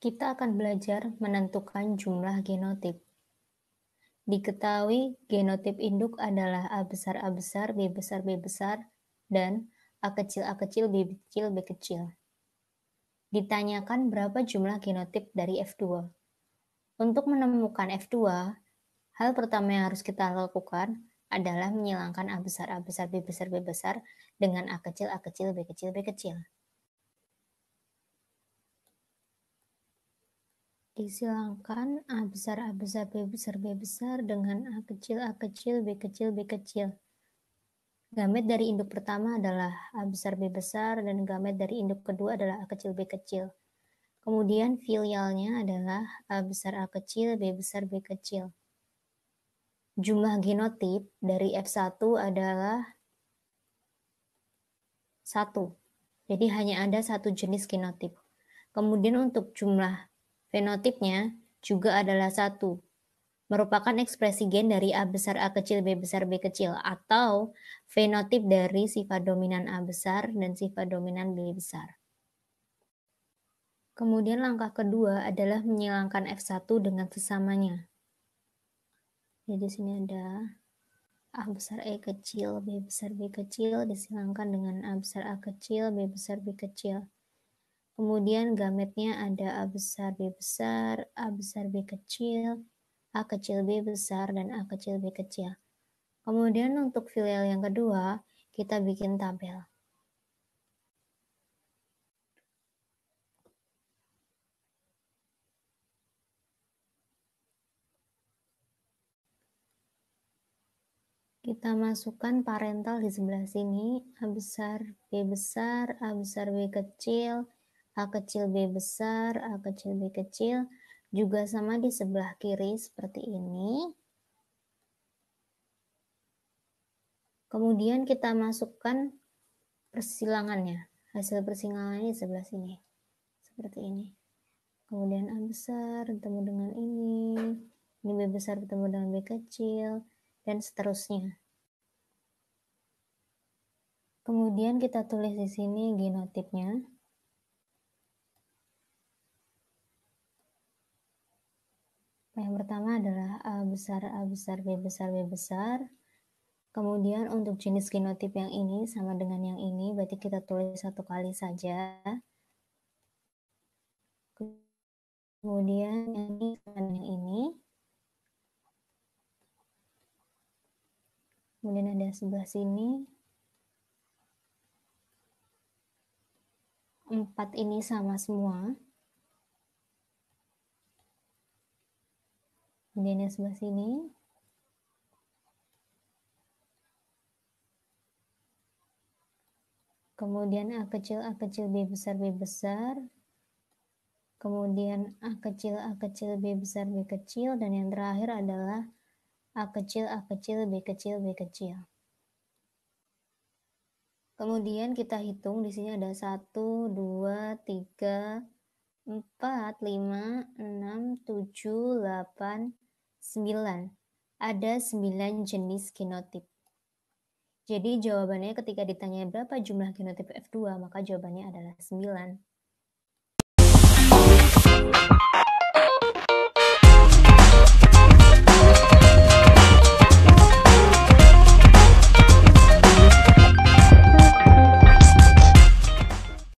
kita akan belajar menentukan jumlah genotip. Diketahui genotip induk adalah A besar A besar, B besar B besar, dan A kecil A kecil, B kecil B kecil. Ditanyakan berapa jumlah genotip dari F2. Untuk menemukan F2, hal pertama yang harus kita lakukan adalah menyilangkan A besar A besar B besar B besar dengan A kecil A kecil B kecil B kecil. silangkan A besar A besar B besar B besar dengan A kecil A kecil B kecil B kecil. Gamet dari induk pertama adalah A besar B besar dan gamet dari induk kedua adalah A kecil B kecil. Kemudian filialnya adalah A besar A kecil B besar B kecil. Jumlah genotip dari F1 adalah 1. Jadi hanya ada satu jenis genotip. Kemudian untuk jumlah Fenotipnya juga adalah satu, merupakan ekspresi gen dari A besar A kecil B besar B kecil atau fenotip dari sifat dominan A besar dan sifat dominan B besar. Kemudian langkah kedua adalah menyilangkan F1 dengan sesamanya. Jadi ya, sini ada A besar E kecil, B besar B kecil disilangkan dengan A besar A kecil, B besar B kecil. Kemudian gametnya ada A besar B besar, A besar B kecil, A kecil B besar, dan A kecil B kecil. Kemudian untuk filial yang kedua, kita bikin tabel. kita masukkan parental di sebelah sini, A besar, B besar, A besar, B kecil, A kecil B besar, A kecil B kecil, juga sama di sebelah kiri seperti ini. Kemudian kita masukkan persilangannya, hasil persilangannya di sebelah sini, seperti ini. Kemudian A besar bertemu dengan ini, ini B besar bertemu dengan B kecil, dan seterusnya. Kemudian kita tulis di sini genotipnya. Yang pertama adalah A eh, besar A eh, besar B besar B besar. Kemudian untuk jenis genotip yang ini sama dengan yang ini, berarti kita tulis satu kali saja. Kemudian ini dengan yang ini. Kemudian ada sebelah sini. Empat ini sama semua. kemudian yang sebelah sini kemudian A kecil A kecil B besar B besar kemudian A kecil A kecil B besar B kecil dan yang terakhir adalah A kecil A kecil B kecil B kecil kemudian kita hitung di sini ada 1 2 3 4, 5, 6, 7, 8, 9. Ada 9 jenis genotip. Jadi jawabannya ketika ditanya berapa jumlah genotip F2, maka jawabannya adalah 9.